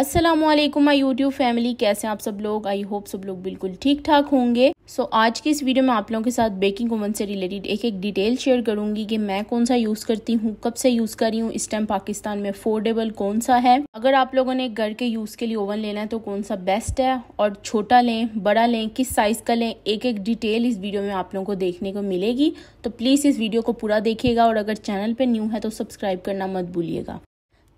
अस्सलाम वालेकुम my YouTube family कैसे हैं आप सब लोग आई होप सब लोग बिल्कुल ठीक ठाक होंगे सो so, आज की इस वीडियो में आप लोगों के साथ बेकिंग ओवन से रिलेटेड एक एक डिटेल शेयर करूंगी कि मैं कौन सा यूज़ करती हूँ कब से यूज़ कर रही हूँ इस टाइम पाकिस्तान में अफोर्डेबल कौन सा है अगर आप लोगों ने घर के यूज़ के लिए ओवन लेना है तो कौन सा बेस्ट है और छोटा लें बड़ा लें किस साइज़ का लें एक एक डिटेल इस वीडियो में आप लोगों को देखने को मिलेगी तो प्लीज़ इस वीडियो को पूरा देखिएगा और अगर चैनल पर न्यू है तो सब्सक्राइब करना मत भूलिएगा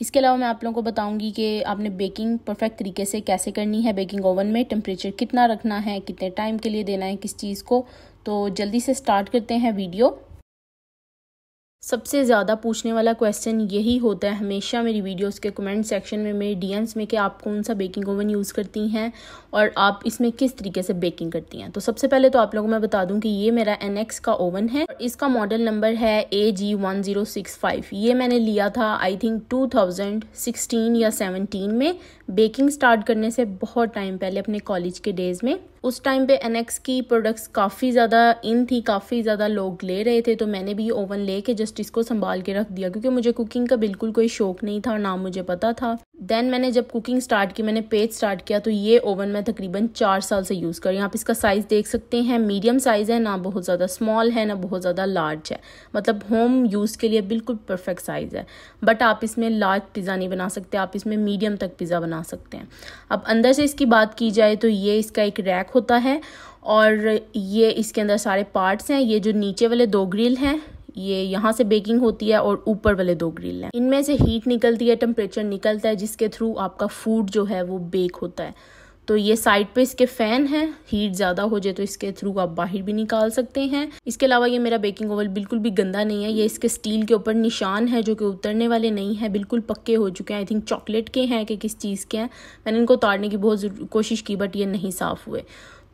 इसके अलावा मैं आप लोगों को बताऊंगी कि आपने बेकिंग परफेक्ट तरीके से कैसे करनी है बेकिंग ओवन में टेम्परेचर कितना रखना है कितने टाइम के लिए देना है किस चीज़ को तो जल्दी से स्टार्ट करते हैं वीडियो सबसे ज़्यादा पूछने वाला क्वेश्चन यही होता है हमेशा मेरी वीडियोस के कमेंट सेक्शन में मेरे डी में कि आप कौन सा बेकिंग ओवन यूज़ करती हैं और आप इसमें किस तरीके से बेकिंग करती हैं तो सबसे पहले तो आप लोगों को मैं बता दूं कि ये मेरा एनएक्स का ओवन है और इसका मॉडल नंबर है A G one zero six five ये मैंने लिया था I think two thousand sixteen या सेवनटीन में बेकिंग स्टार्ट करने से बहुत टाइम पहले अपने कॉलेज के डेज़ में उस टाइम पे एनएक्स की प्रोडक्ट्स काफ़ी ज़्यादा इन थी काफ़ी ज़्यादा लोग ले रहे थे तो मैंने भी ओवन ले के जस्ट इसको संभाल के रख दिया क्योंकि मुझे कुकिंग का बिल्कुल कोई शौक नहीं था ना मुझे पता था देन मैंने जब कुकिंग स्टार्ट की मैंने पेज स्टार्ट किया तो ये ओवन मैं तकरीबन चार साल से यूज़ कर रही हूँ आप इसका साइज़ देख सकते हैं मीडियम साइज़ है ना बहुत ज़्यादा स्मॉल है ना बहुत ज़्यादा लार्ज है मतलब होम यूज़ के लिए बिल्कुल परफेक्ट साइज़ है बट आप इसमें लार्ज पिज़्ज़ा नहीं बना सकते आप इसमें मीडियम तक पिज़्ज़ा बना सकते हैं अब अंदर से इसकी बात की जाए तो ये इसका एक रैक होता है और ये इसके अंदर सारे पार्ट्स हैं ये जो नीचे वाले दो ग्रिल हैं ये यहाँ से बेकिंग होती है और ऊपर वाले दो ग्रिल हैं इनमें से हीट निकलती है टेम्परेचर निकलता है जिसके थ्रू आपका फूड जो है वो बेक होता है तो ये साइड पे इसके फैन है हीट ज़्यादा हो जाए तो इसके थ्रू आप बाहर भी निकाल सकते हैं इसके अलावा ये मेरा बेकिंग ओवल बिल्कुल भी गंदा नहीं है ये इसके स्टील के ऊपर निशान है जो कि उतरने वाले नहीं है बिल्कुल पक्के हो चुके हैं आई थिंक चॉकलेट के हैं कि किस चीज़ के हैं मैंने इनको उतारने की बहुत कोशिश की बट ये नहीं साफ़ हुए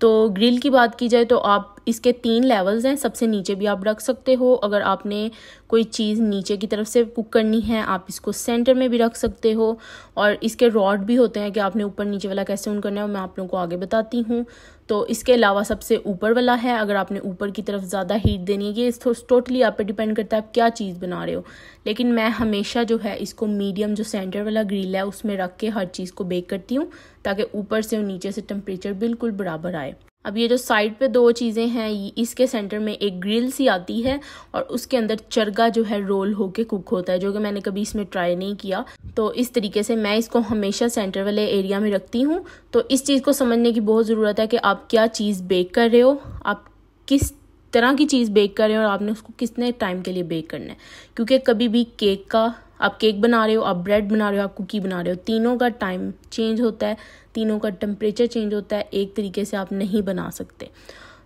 तो ग्रिल की बात की जाए तो आप इसके तीन लेवल्स हैं सबसे नीचे भी आप रख सकते हो अगर आपने कोई चीज़ नीचे की तरफ से कुक करनी है आप इसको सेंटर में भी रख सकते हो और इसके रॉड भी होते हैं कि आपने ऊपर नीचे वाला कैसे ऊन करना है मैं आप लोगों को आगे बताती हूँ तो इसके अलावा सबसे ऊपर वाला है अगर आपने ऊपर की तरफ ज़्यादा हीट देनी है ये टोटली आप पे डिपेंड करता है आप क्या चीज़ बना रहे हो लेकिन मैं हमेशा जो है इसको मीडियम जो सेंटर वाला ग्रिल है उसमें रख के हर चीज़ को बेक करती हूँ ताकि ऊपर से और नीचे से टेम्परेचर बिल्कुल बराबर आए अब ये जो साइड पे दो चीज़ें हैं इसके सेंटर में एक ग्रिल सी आती है और उसके अंदर चरगा जो है रोल होके कुक होता है जो कि मैंने कभी इसमें ट्राई नहीं किया तो इस तरीके से मैं इसको हमेशा सेंटर वाले एरिया में रखती हूँ तो इस चीज़ को समझने की बहुत ज़रूरत है कि आप क्या चीज़ बेक कर रहे हो आप किस तरह की चीज़ बेक कर रहे हो और आपने उसको कितने टाइम के लिए बेक करना है क्योंकि कभी भी केक का आप केक बना रहे हो आप ब्रेड बना रहे हो आप कुकी बना रहे हो तीनों का टाइम चेंज होता है तीनों का टेम्परेचर चेंज होता है एक तरीके से आप नहीं बना सकते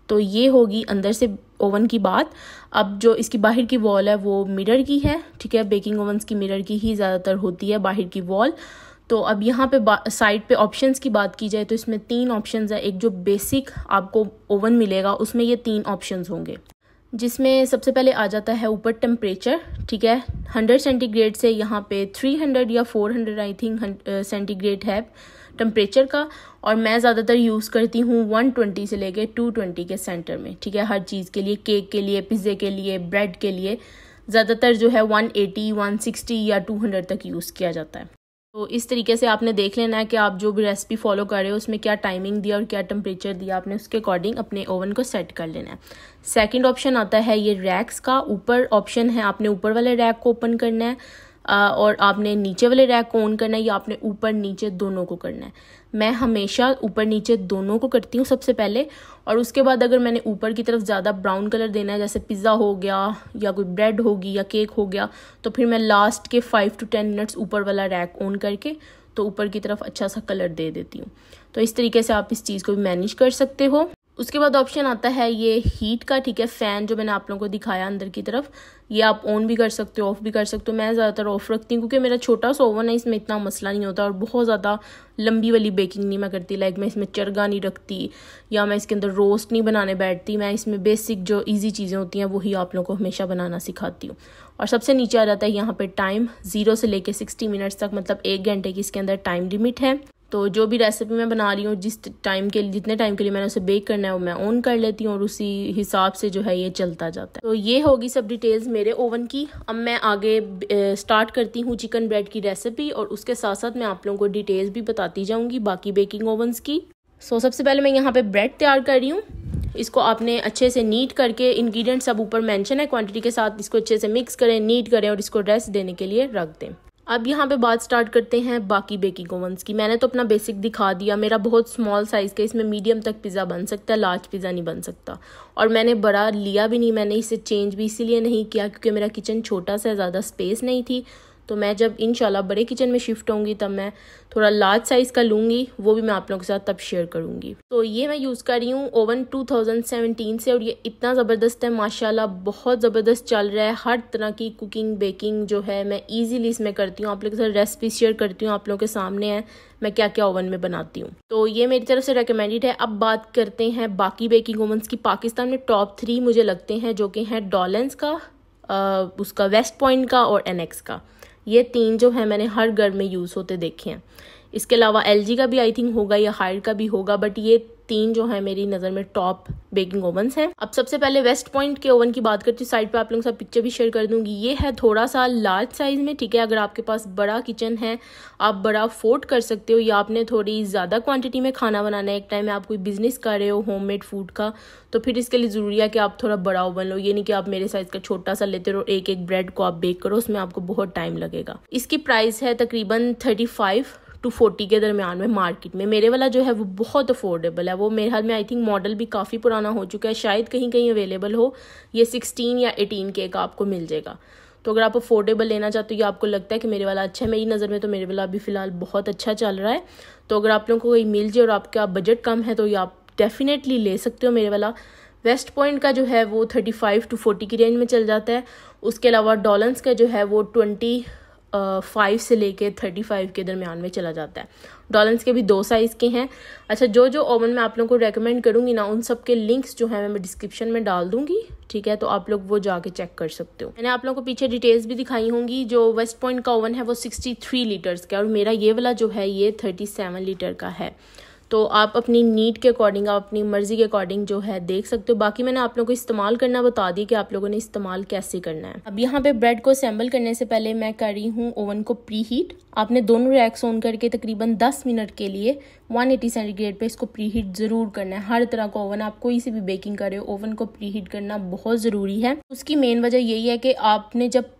तो ये होगी अंदर से ओवन की बात अब जो इसकी बाहर की वॉल है वो मिरर की है ठीक है बेकिंग ओवंस की मिरर की ही ज़्यादातर होती है बाहर की वॉल तो अब यहाँ पे साइड पे ऑप्शंस की बात की जाए तो इसमें तीन ऑप्शंस है एक जो बेसिक आपको ओवन मिलेगा उसमें ये तीन ऑप्शंस होंगे जिसमें सबसे पहले आ जाता है ऊपर टेम्परेचर ठीक है 100 सेंटीग्रेड से यहाँ पे 300 या 400 आई थिंक सेंटीग्रेड है टेम्परेचर का और मैं ज़्यादातर यूज़ करती हूँ 120 से लेके 220 के सेंटर में ठीक है हर चीज़ के लिए केक के लिए पिज़्ज़े के लिए ब्रेड के लिए ज़्यादातर जो है 180, 160 या 200 तक यूज़ किया जाता है तो इस तरीके से आपने देख लेना है कि आप जो भी रेसिपी फॉलो कर रहे हो उसमें क्या टाइमिंग दिया और क्या टेम्परेचर दिया आपने उसके अकॉर्डिंग अपने ओवन को सेट कर लेना है सेकेंड ऑप्शन आता है ये रैक्स का ऊपर ऑप्शन है आपने ऊपर वाले रैक को ओपन करना है और आपने नीचे वाले रैक को ऑन करना है या आपने ऊपर नीचे दोनों को करना है मैं हमेशा ऊपर नीचे दोनों को करती हूँ सबसे पहले और उसके बाद अगर मैंने ऊपर की तरफ ज़्यादा ब्राउन कलर देना है जैसे पिज़्ज़ा हो गया या कोई ब्रेड होगी या केक हो गया तो फिर मैं लास्ट के फाइव टू टेन मिनट्स ऊपर वाला रैक ऑन करके तो ऊपर की तरफ अच्छा सा कलर दे देती हूँ तो इस तरीके से आप इस चीज़ को भी मैनेज कर सकते हो उसके बाद ऑप्शन आता है ये हीट का ठीक है फ़ैन जो मैंने आप लोगों को दिखाया अंदर की तरफ ये आप ऑन भी कर सकते हो ऑफ़ भी कर सकते हो मैं ज़्यादातर ऑफ़ रखती हूँ क्योंकि मेरा छोटा सा ओवन है इसमें इतना मसला नहीं होता और बहुत ज़्यादा लंबी वाली बेकिंग नहीं मैं करती लाइक मैं इसमें चरगा नहीं रखती या मैं इसके अंदर रोस्ट नहीं बनाने बैठती मैं इसमें बेसिक जो ईजी चीज़ें होती हैं वही आप लोगों को हमेशा बनाना सिखाती हूँ और सबसे नीचे आ जाता है यहाँ पर टाइम ज़ीरो से लेकर सिक्सटी मिनट्स तक मतलब एक घंटे की इसके अंदर टाइम लिमिट है तो जो भी रेसिपी मैं बना रही हूँ जिस टाइम के जितने टाइम के लिए मैंने उसे बेक करना है वो मैं ऑन कर लेती हूँ और उसी हिसाब से जो है ये चलता जाता है तो ये होगी सब डिटेल्स मेरे ओवन की अब मैं आगे स्टार्ट करती हूँ चिकन ब्रेड की रेसिपी और उसके साथ साथ मैं आप लोगों को डिटेल्स भी बताती जाऊँगी बाकी बेकिंग ओवन्स की सो सबसे पहले मैं यहाँ पर ब्रेड तैयार कर रही हूँ इसको आपने अच्छे से नीट करके इंग्रेडिएंट सब ऊपर मेंशन है क्वांटिटी के साथ इसको अच्छे से मिक्स करें नीट करें और इसको रेस्ट देने के लिए रख दें अब यहाँ पे बात स्टार्ट करते हैं बाकी बेकिंग ओवंस की मैंने तो अपना बेसिक दिखा दिया मेरा बहुत स्मॉल साइज़ का इसमें मीडियम तक पिज़्ज़ा बन सकता है लार्ज पिज़्ज़ा नहीं बन सकता और मैंने बड़ा लिया भी नहीं मैंने इसे चेंज भी इसीलिए नहीं किया क्योंकि मेरा किचन छोटा सा ज़्यादा स्पेस नहीं थी तो मैं जब इन बड़े किचन में शिफ्ट होंगी तब मैं थोड़ा लार्ज साइज़ का लूँगी वो भी मैं आप लोगों के साथ तब शेयर करूँगी तो ये मैं यूज़ कर रही हूँ ओवन 2017 से और ये इतना ज़बरदस्त है माशाल्लाह बहुत ज़बरदस्त चल रहा है हर तरह की कुकिंग बेकिंग जो है मैं ईजिली इसमें करती हूँ आप लोगों के साथ रेसिपी शेयर करती हूँ आप लोगों के सामने है मैं क्या क्या ओवन में बनाती हूँ तो ये मेरी तरफ से रिकमेंडेड है अब बात करते हैं बाकी बेकिंग ओवंस की पाकिस्तान में टॉप थ्री मुझे लगते हैं जो कि हैं डॉलेंस का उसका वेस्ट पॉइंट का और एनएक्स का ये तीन जो है मैंने हर घर में यूज़ होते देखे हैं इसके अलावा एल का भी आई थिंक होगा या हायर का भी होगा बट ये तीन जो है मेरी नज़र में टॉप बेकिंग ओवंस हैं अब सबसे पहले वेस्ट पॉइंट के ओवन की बात करती हूँ साइड पे आप लोगों के साथ पिक्चर भी शेयर कर दूंगी ये है थोड़ा सा लार्ज साइज में ठीक है अगर आपके पास बड़ा किचन है आप बड़ा अफोर्ड कर सकते हो या आपने थोड़ी ज़्यादा क्वांटिटी में खाना बनाना है एक टाइम में आप कोई बिजनेस कर रहे हो होम फूड का तो फिर इसके लिए ज़रूरी है कि आप थोड़ा बड़ा ओवन लो ये नहीं कि आप मेरे साइज़ का छोटा सा लेते रहो एक एक ब्रेड को आप बेक करो उसमें आपको बहुत टाइम लगेगा इसकी प्राइस है तकरीबन थर्टी फाइव टू फोर्टी के दरमियान में मार्केट में मेरे वाला जो है वो बहुत अफोर्डेबल है वो मेरे हाल में आई थिंक मॉडल भी काफ़ी पुराना हो चुका है शायद कहीं कहीं अवेलेबल हो ये सिक्सटीन या एटीन के का आपको मिल जाएगा तो अगर आप अफोर्डेबल लेना चाहते हो या आपको लगता है कि मेरे वाला अच्छा है मेरी नज़र में तो मेरे वाला अभी फ़िलहाल बहुत अच्छा चल रहा है तो अगर आप लोगों को कोई मिल जाए और आपका बजट कम है तो ये आप डेफ़िनेटली ले सकते हो मेरे वाला वेस्ट पॉइंट का जो है वो थर्टी फाइव टू फोर्टी की रेंज में चल जाता है उसके अलावा डॉलन्स का जो है वो ट्वेंटी फाइव से लेके थर्टी फाइव के दरमियान में चला जाता है डॉलन्स के भी दो साइज़ के हैं अच्छा जो जो ओवन मैं आप लोगों को रेकमेंड करूँगी ना उन सब के लिंक्स जो है मैं डिस्क्रिप्शन में डाल दूंगी ठीक है तो आप लोग वो जाके चेक कर सकते हो मैंने आप लोगों को पीछे डिटेल्स भी दिखाई होंगी जो वेस्ट पॉइंट का ओवन है वो सिक्सटी थ्री लीटर्स का और मेरा ये वाला जो है ये थर्टी सेवन लीटर का है तो आप अपनी नीड के अकॉर्डिंग आप अपनी मर्ज़ी के अकॉर्डिंग जो है देख सकते हो बाकी मैंने आप लोगों को इस्तेमाल करना बता दिया कि आप लोगों ने इस्तेमाल कैसे करना है अब यहाँ पे ब्रेड को असेंबल करने से पहले मैं कर रही हूँ ओवन को प्री हीट आपने दोनों रैक्स ऑन करके तकरीबन दस मिनट के लिए 180 सेंटीग्रेड पे इसको प्री हीट ज़रूर करना है हर तरह का ओवन आप कोई से भी बेकिंग कर रहे हो ओवन को प्री हीट करना बहुत ज़रूरी है उसकी मेन वजह यही है कि आपने जब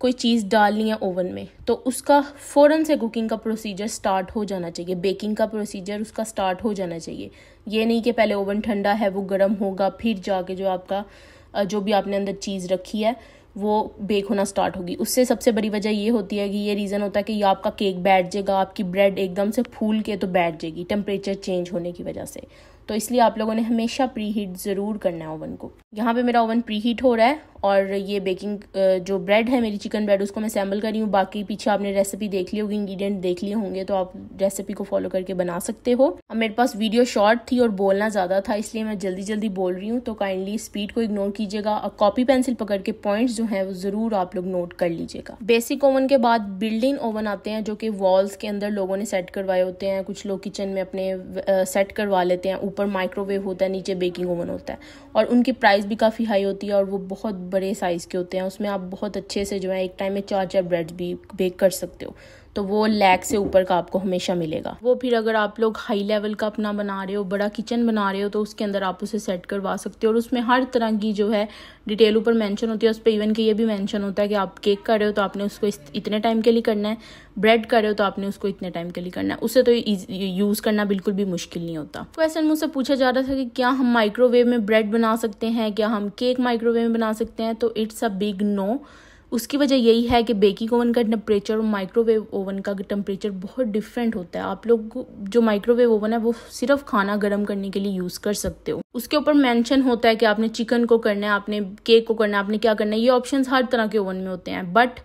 कोई चीज़ डालनी है ओवन में तो उसका फ़ौरन से कुकिंग का प्रोसीजर स्टार्ट हो जाना चाहिए बेकिंग का प्रोसीजर उसका स्टार्ट हो जाना चाहिए ये नहीं कि पहले ओवन ठंडा है वो गर्म होगा फिर जाके जो आपका जो भी आपने अंदर चीज़ रखी है वो बेक होना स्टार्ट होगी उससे सबसे बड़ी वजह ये होती है कि ये रीज़न होता है कि आपका केक बैठ जाएगा आपकी ब्रेड एकदम से फूल के तो बैठ जाएगी टेम्परेचर चेंज होने की वजह से तो इसलिए आप लोगों ने हमेशा प्री हीट ज़रूर करना है ओवन को यहाँ पे मेरा ओवन प्री हीट हो रहा है और ये बेकिंग जो ब्रेड है मेरी चिकन ब्रेड उसको मैं सैम्बल कर रही हूँ बाकी पीछे आपने रेसिपी देख ली होगी इंग्रीडियंट देख लिए होंगे तो आप रेसिपी को फॉलो करके बना सकते हो अब मेरे पास वीडियो शॉर्ट थी और बोलना ज़्यादा था इसलिए मैं जल्दी जल्दी बोल रही हूँ तो काइंडली स्पीड को इग्नोर कीजिएगा और कॉपी पेंसिल पकड़ के पॉइंट्स जो हैं वो ज़रूर आप लोग नोट कर लीजिएगा बेसिक ओवन के बाद बिल्डिंग ओवन आते हैं जो कि वॉल्स के अंदर लोगों ने सेट करवाए होते हैं कुछ लोग किचन में अपने सेट करवा लेते हैं ऊपर ऊपर माइक्रोवेव होता है नीचे बेकिंग ओवन होता है और उनकी प्राइस भी काफ़ी हाई होती है और वो बहुत बड़े साइज़ के होते हैं उसमें आप बहुत अच्छे से जो है एक टाइम में चार चार ब्रेड भी बेक कर सकते हो तो वो लैग से ऊपर का आपको हमेशा मिलेगा वो फिर अगर आप लोग हाई लेवल का अपना बना रहे हो बड़ा किचन बना रहे हो तो उसके अंदर आप उसे सेट करवा सकते हो और उसमें हर तरह की जो है डिटेल ऊपर मैंशन होती है उस पर इवन के ये भी मैंशन होता है कि आप तो केक कर रहे हो तो आपने उसको इतने टाइम के लिए करना है ब्रेड कर रहे हो तो आपने उसको इतने टाइम के लिए करना है उसे तो यूज़ करना बिल्कुल भी मुश्किल नहीं होता क्वेश्चन मुझसे पूछा जा रहा था कि क्या हम माइक्रोवेव में ब्रेड बना सकते हैं क्या हम केक माइक्रोवेव में बना सकते हैं तो इट्स अ बिग नो उसकी वजह यही है कि बेकिंग ओवन का टेम्परेचर और माइक्रोवेव ओवन का टेम्परेचर बहुत डिफरेंट होता है आप लोग जो माइक्रोवेव ओवन है वो सिर्फ खाना गर्म करने के लिए यूज़ कर सकते हो उसके ऊपर मेंशन होता है कि आपने चिकन को करना है आपने केक को करना है आपने क्या करना है ये ऑप्शंस हर तरह के ओवन में होते हैं बट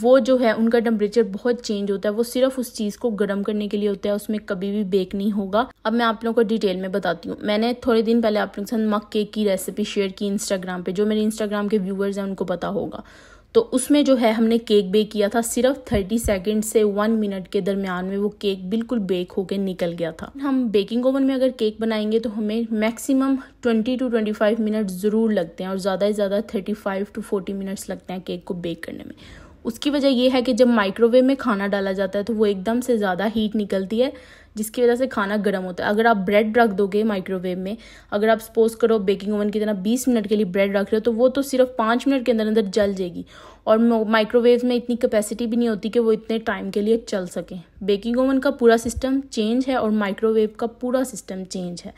वो जो है उनका टेम्परेचर बहुत चेंज होता है वो सिर्फ उस चीज़ को गर्म करने के लिए होता है उसमें कभी भी बेक नहीं होगा अब मैं आप लोगों को डिटेल में बताती हूँ मैंने थोड़े दिन पहले आप लोगों के साथ मक केक की रेसिपी शेयर की इंस्टाग्राम पे जो मेरे इंस्टाग्राम के व्यूअर्स हैं उनको पता होगा तो उसमें जो है हमने केक बेक किया था सिर्फ थर्टी सेकेंड से वन मिनट के दरमियान में वो केक बिल्कुल बेक होकर निकल गया था हम बेकिंग ओवन में अगर केक बनाएंगे तो हमें maximum twenty two twenty five minute ज़रूर लगते हैं और ज़्यादा से ज़्यादा thirty five to forty minutes लगते हैं केक को बेक करने में उसकी वजह यह है कि जब माइक्रोवेव में खाना डाला जाता है तो वो एकदम से ज़्यादा हीट निकलती है जिसकी वजह से खाना गर्म होता है अगर आप ब्रेड रख दोगे माइक्रोवेव में अगर आप सपोज करो बेकिंग ओवन की तरह बीस मिनट के लिए ब्रेड रख रहे हो तो वो तो सिर्फ पाँच मिनट के अंदर अंदर जल जाएगी और माइक्रोवेव में इतनी कैपेसिटी भी नहीं होती कि वो इतने टाइम के लिए चल सकें बेकिंग ओवन का पूरा सिस्टम चेंज है और माइक्रोवेव का पूरा सिस्टम चेंज है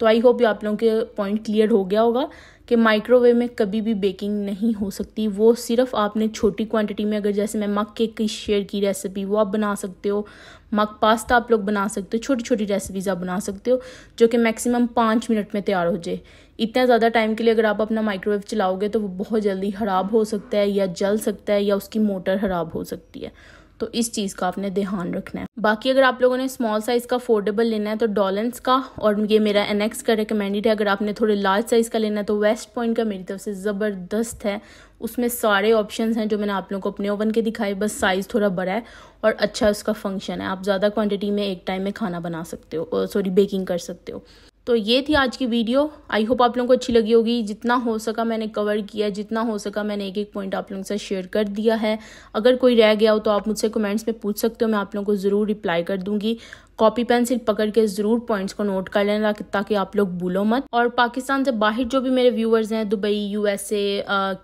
तो आई होप आप लोगों के पॉइंट क्लियर हो गया होगा कि माइक्रोवेव में कभी भी बेकिंग नहीं हो सकती वो सिर्फ आपने छोटी क्वांटिटी में अगर जैसे मैं मक केक की शेयर की रेसिपी वो आप बना सकते हो मक पास्ता आप लोग बना सकते हो छोटी छोटी रेसिपीज़ आप बना सकते हो जो कि मैक्सिमम पाँच मिनट में तैयार हो जाए इतना ज़्यादा टाइम के लिए अगर आप अपना माइक्रोवेव चलाओगे तो वो बहुत जल्दी ख़राब हो सकता है या जल सकता है या उसकी मोटर ख़राब हो सकती है तो इस चीज़ का आपने ध्यान रखना है बाकी अगर आप लोगों ने स्मॉल साइज़ का अफोर्डेबल लेना है तो डॉलेंस का और ये मेरा एनेक्स का रिकमेंडेड है अगर आपने थोड़े लार्ज साइज़ का लेना है तो वेस्ट पॉइंट का मेरी तरफ से ज़बरदस्त है उसमें सारे ऑप्शन हैं जो मैंने आप लोगों को अपने ओवन के दिखाए बस साइज़ थोड़ा बड़ा है और अच्छा उसका फंक्शन है आप ज़्यादा क्वांटिटी में एक टाइम में खाना बना सकते हो सॉरी बेकिंग कर सकते हो तो ये थी आज की वीडियो आई होप आप लोगों को अच्छी लगी होगी जितना हो सका मैंने कवर किया जितना हो सका मैंने एक एक पॉइंट आप लोगों के साथ शेयर कर दिया है अगर कोई रह गया हो तो आप मुझसे कमेंट्स में पूछ सकते हो मैं आप लोगों को ज़रूर रिप्लाई कर दूँगी कॉपी पेंसिल पकड़ के ज़रूर पॉइंट्स को नोट कर लेना ताकि आप लोग भूलो मत और पाकिस्तान से बाहर जो भी मेरे व्यूअर्स हैं दुबई यूएसए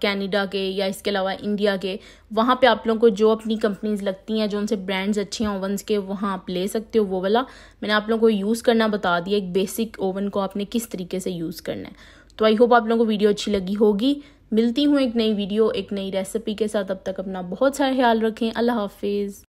कनाडा के या इसके अलावा इंडिया के वहाँ पे आप लोगों को जो अपनी कंपनीज लगती हैं जो उनसे ब्रांड्स अच्छे हैं ओवंस के वहाँ आप ले सकते हो वो वाला मैंने आप लोगों को यूज़ करना बता दिया एक बेसिक ओवन को आपने किस तरीके से यूज़ करना है तो आई होप आप लोगों को वीडियो अच्छी लगी होगी मिलती हूँ एक नई वीडियो एक नई रेसिपी के साथ अब तक अपना बहुत सारा ख्याल रखें अल्लाह हाफिज़